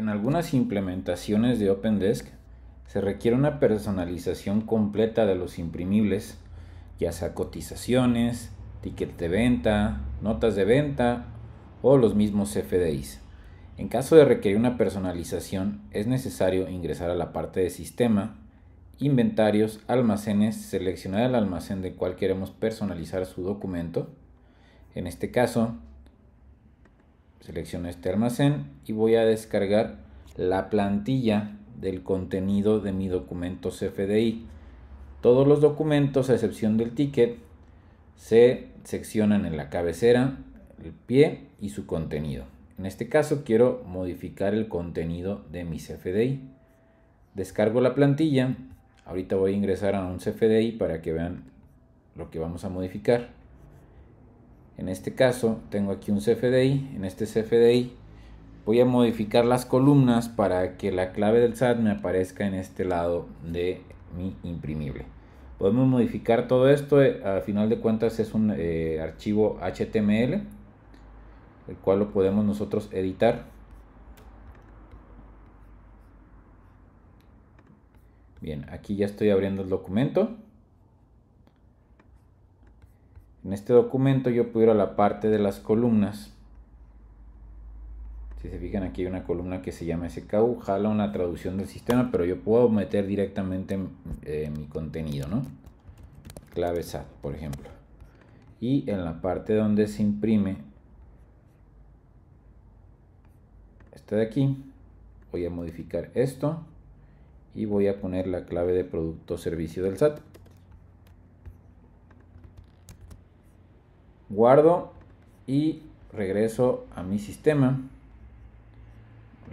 En algunas implementaciones de OpenDesk se requiere una personalización completa de los imprimibles, ya sea cotizaciones, ticket de venta, notas de venta o los mismos CFDIs. En caso de requerir una personalización, es necesario ingresar a la parte de sistema, inventarios, almacenes, seleccionar el almacén del cual queremos personalizar su documento. En este caso, selecciono este almacén y voy a descargar la plantilla del contenido de mi documento CFDI. Todos los documentos, a excepción del ticket, se seccionan en la cabecera, el pie y su contenido. En este caso quiero modificar el contenido de mi CFDI. Descargo la plantilla. Ahorita voy a ingresar a un CFDI para que vean lo que vamos a modificar. En este caso tengo aquí un CFDI. En este CFDI voy a modificar las columnas para que la clave del SAT me aparezca en este lado de mi imprimible. Podemos modificar todo esto. Eh, Al final de cuentas es un eh, archivo HTML, el cual lo podemos nosotros editar. Bien, aquí ya estoy abriendo el documento. En este documento yo puedo ir a la parte de las columnas. Si se fijan aquí hay una columna que se llama SKU, jala una traducción del sistema, pero yo puedo meter directamente eh, mi contenido, ¿no? Clave SAT, por ejemplo. Y en la parte donde se imprime, esta de aquí, voy a modificar esto y voy a poner la clave de producto o servicio del SAT. guardo y regreso a mi sistema,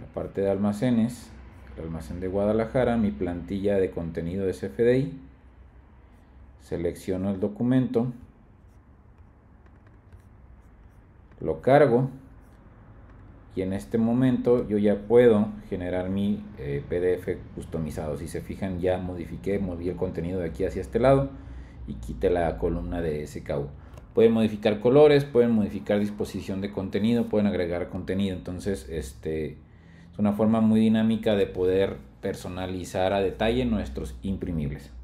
la parte de almacenes, el almacén de Guadalajara, mi plantilla de contenido de CFDI, selecciono el documento, lo cargo y en este momento yo ya puedo generar mi eh, PDF customizado. Si se fijan ya modifiqué, moví el contenido de aquí hacia este lado y quité la columna de SKU. Pueden modificar colores, pueden modificar disposición de contenido, pueden agregar contenido. Entonces, este es una forma muy dinámica de poder personalizar a detalle nuestros imprimibles.